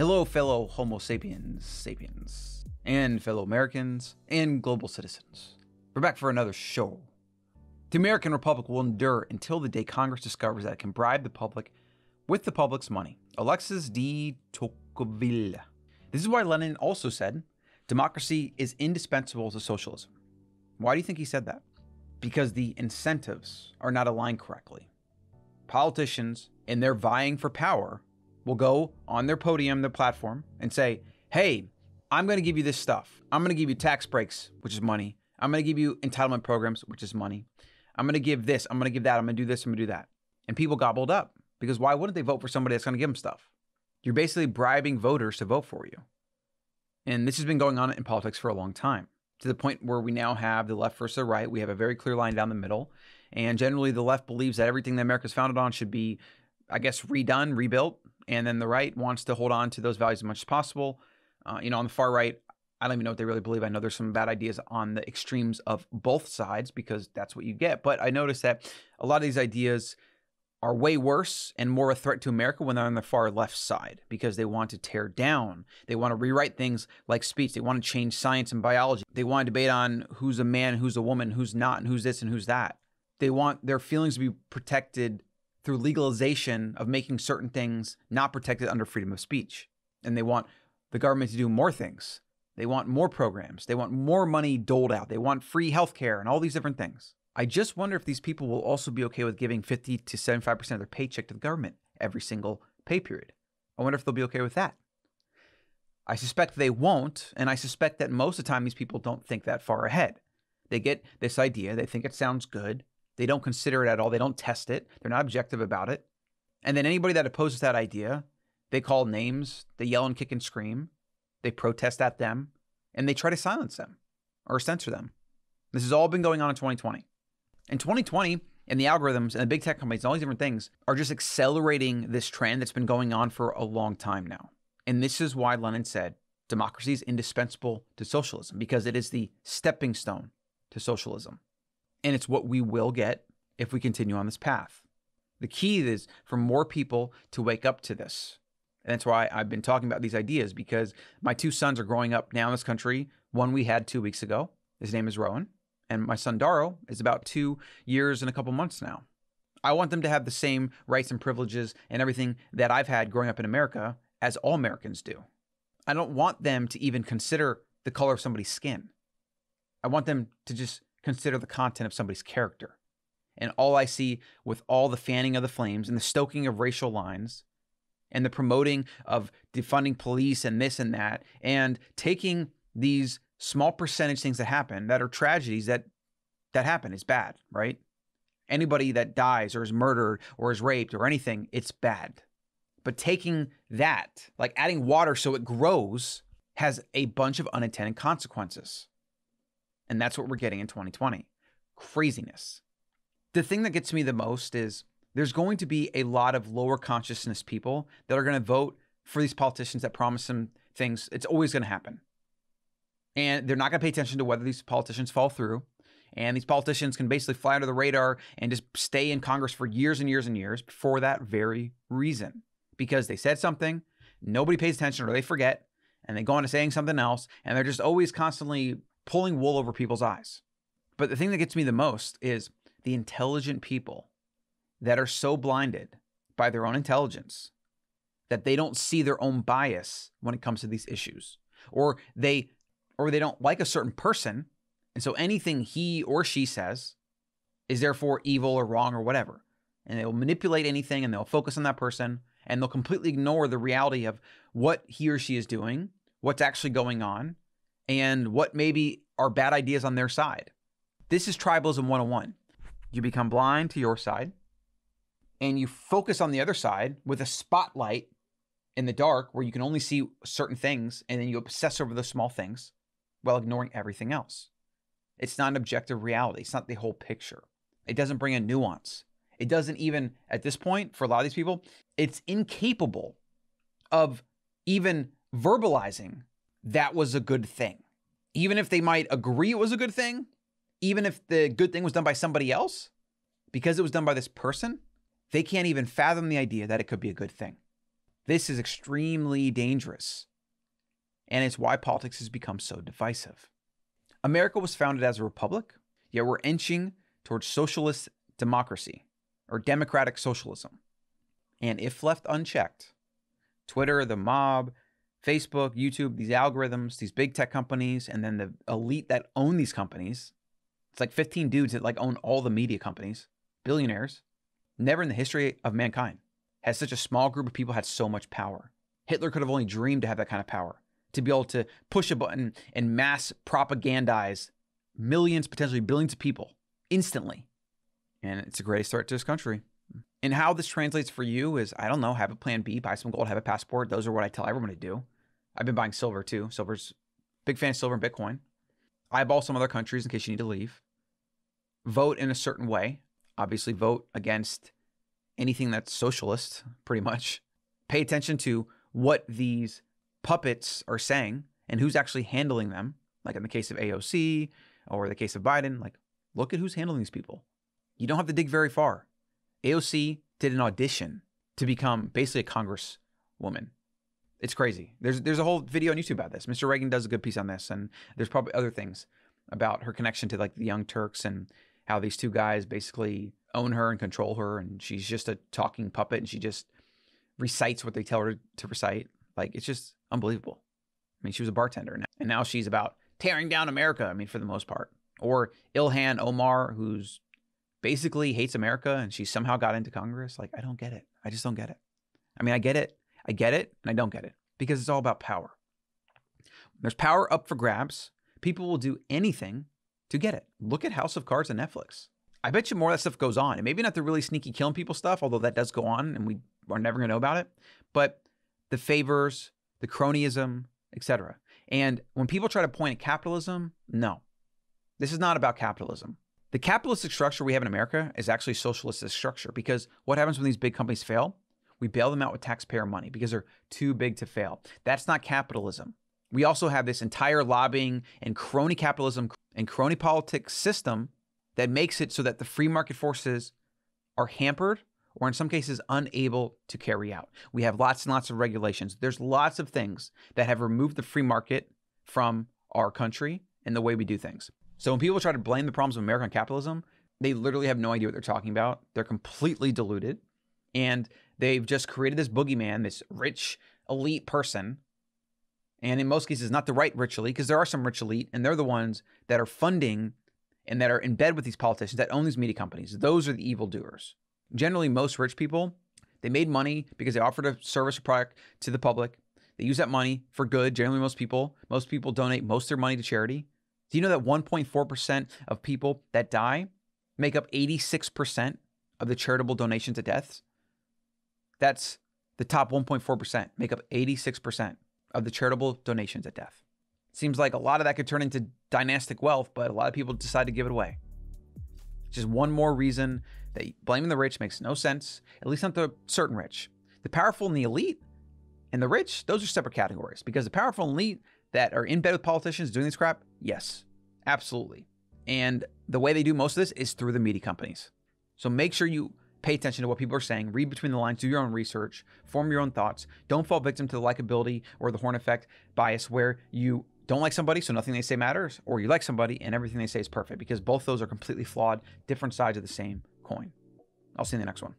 Hello, fellow Homo sapiens sapiens, and fellow Americans and global citizens. We're back for another show. The American Republic will endure until the day Congress discovers that it can bribe the public with the public's money. Alexis de Tocqueville. This is why Lenin also said, democracy is indispensable to socialism. Why do you think he said that? Because the incentives are not aligned correctly. Politicians, in their vying for power, will go on their podium, their platform, and say, hey, I'm going to give you this stuff. I'm going to give you tax breaks, which is money. I'm going to give you entitlement programs, which is money. I'm going to give this. I'm going to give that. I'm going to do this. I'm going to do that. And people gobbled up because why wouldn't they vote for somebody that's going to give them stuff? You're basically bribing voters to vote for you. And this has been going on in politics for a long time to the point where we now have the left versus the right. We have a very clear line down the middle. And generally, the left believes that everything that America's founded on should be, I guess, redone, rebuilt, and then the right wants to hold on to those values as much as possible. Uh, you know, on the far right, I don't even know what they really believe. I know there's some bad ideas on the extremes of both sides because that's what you get. But I noticed that a lot of these ideas are way worse and more a threat to America when they're on the far left side because they want to tear down. They want to rewrite things like speech. They want to change science and biology. They want to debate on who's a man, who's a woman, who's not, and who's this and who's that. They want their feelings to be protected through legalization of making certain things not protected under freedom of speech. And they want the government to do more things. They want more programs. They want more money doled out. They want free healthcare and all these different things. I just wonder if these people will also be okay with giving 50 to 75% of their paycheck to the government every single pay period. I wonder if they'll be okay with that. I suspect they won't, and I suspect that most of the time these people don't think that far ahead. They get this idea, they think it sounds good, they don't consider it at all. They don't test it. They're not objective about it. And then anybody that opposes that idea, they call names, they yell and kick and scream, they protest at them, and they try to silence them or censor them. This has all been going on in 2020. In 2020, and the algorithms and the big tech companies and all these different things are just accelerating this trend that's been going on for a long time now. And this is why Lenin said democracy is indispensable to socialism because it is the stepping stone to socialism and it's what we will get if we continue on this path. The key is for more people to wake up to this. And that's why I've been talking about these ideas because my two sons are growing up now in this country. One we had two weeks ago. His name is Rowan. And my son Daro is about two years and a couple months now. I want them to have the same rights and privileges and everything that I've had growing up in America as all Americans do. I don't want them to even consider the color of somebody's skin. I want them to just consider the content of somebody's character. And all I see with all the fanning of the flames and the stoking of racial lines and the promoting of defunding police and this and that, and taking these small percentage things that happen that are tragedies that that happen is bad, right? Anybody that dies or is murdered or is raped or anything, it's bad. But taking that, like adding water so it grows, has a bunch of unintended consequences. And that's what we're getting in 2020. Craziness. The thing that gets me the most is there's going to be a lot of lower consciousness people that are going to vote for these politicians that promise them things. It's always going to happen. And they're not going to pay attention to whether these politicians fall through. And these politicians can basically fly under the radar and just stay in Congress for years and years and years for that very reason. Because they said something, nobody pays attention or they forget, and they go on to saying something else, and they're just always constantly pulling wool over people's eyes. But the thing that gets me the most is the intelligent people that are so blinded by their own intelligence that they don't see their own bias when it comes to these issues or they or they don't like a certain person and so anything he or she says is therefore evil or wrong or whatever and they'll manipulate anything and they'll focus on that person and they'll completely ignore the reality of what he or she is doing what's actually going on and what maybe are bad ideas on their side. This is tribalism 101. You become blind to your side and you focus on the other side with a spotlight in the dark where you can only see certain things and then you obsess over those small things while ignoring everything else. It's not an objective reality, it's not the whole picture. It doesn't bring a nuance. It doesn't even, at this point, for a lot of these people, it's incapable of even verbalizing that was a good thing. Even if they might agree it was a good thing, even if the good thing was done by somebody else, because it was done by this person, they can't even fathom the idea that it could be a good thing. This is extremely dangerous. And it's why politics has become so divisive. America was founded as a republic, yet we're inching towards socialist democracy or democratic socialism. And if left unchecked, Twitter, the mob, Facebook, YouTube, these algorithms, these big tech companies, and then the elite that own these companies. It's like 15 dudes that like own all the media companies, billionaires. Never in the history of mankind has such a small group of people had so much power. Hitler could have only dreamed to have that kind of power, to be able to push a button and mass propagandize millions, potentially billions of people instantly. And it's a great start to this country. And how this translates for you is I don't know, have a plan B, buy some gold, have a passport. Those are what I tell everyone to do. I've been buying silver too. Silver's big fan of silver and Bitcoin. Eyeball some other countries in case you need to leave. Vote in a certain way. Obviously, vote against anything that's socialist, pretty much. Pay attention to what these puppets are saying and who's actually handling them. Like in the case of AOC or the case of Biden, like look at who's handling these people. You don't have to dig very far. AOC did an audition to become basically a congresswoman. It's crazy. There's there's a whole video on YouTube about this. Mr. Reagan does a good piece on this, and there's probably other things about her connection to like the Young Turks and how these two guys basically own her and control her, and she's just a talking puppet, and she just recites what they tell her to recite. Like it's just unbelievable. I mean, she was a bartender, and now she's about tearing down America. I mean, for the most part, or Ilhan Omar, who's basically hates America and she somehow got into Congress. Like, I don't get it. I just don't get it. I mean, I get it. I get it. And I don't get it because it's all about power. When there's power up for grabs. People will do anything to get it. Look at House of Cards on Netflix. I bet you more of that stuff goes on. And maybe not the really sneaky killing people stuff, although that does go on and we are never going to know about it. But the favors, the cronyism, etc. And when people try to point at capitalism, no. This is not about capitalism. The capitalistic structure we have in America is actually a socialistic structure because what happens when these big companies fail? We bail them out with taxpayer money because they're too big to fail. That's not capitalism. We also have this entire lobbying and crony capitalism and crony politics system that makes it so that the free market forces are hampered or in some cases unable to carry out. We have lots and lots of regulations. There's lots of things that have removed the free market from our country and the way we do things. So when people try to blame the problems of American capitalism, they literally have no idea what they're talking about. They're completely deluded. And they've just created this boogeyman, this rich elite person. And in most cases, not the right rich elite, because there are some rich elite, and they're the ones that are funding and that are in bed with these politicians that own these media companies. Those are the evildoers. Generally, most rich people, they made money because they offered a service or product to the public. They use that money for good. Generally, most people, most people donate most of their money to charity. Do you know that 1.4% of people that die make up 86% of the charitable donations to deaths? That's the top 1.4%, make up 86% of the charitable donations at death. Seems like a lot of that could turn into dynastic wealth, but a lot of people decide to give it away. Just one more reason that blaming the rich makes no sense, at least not the certain rich. The powerful and the elite and the rich, those are separate categories because the powerful and elite that are in bed with politicians doing this crap, yes, Absolutely. And the way they do most of this is through the media companies. So make sure you pay attention to what people are saying, read between the lines, do your own research, form your own thoughts. Don't fall victim to the likability or the horn effect bias where you don't like somebody, so nothing they say matters, or you like somebody and everything they say is perfect, because both those are completely flawed, different sides of the same coin. I'll see you in the next one.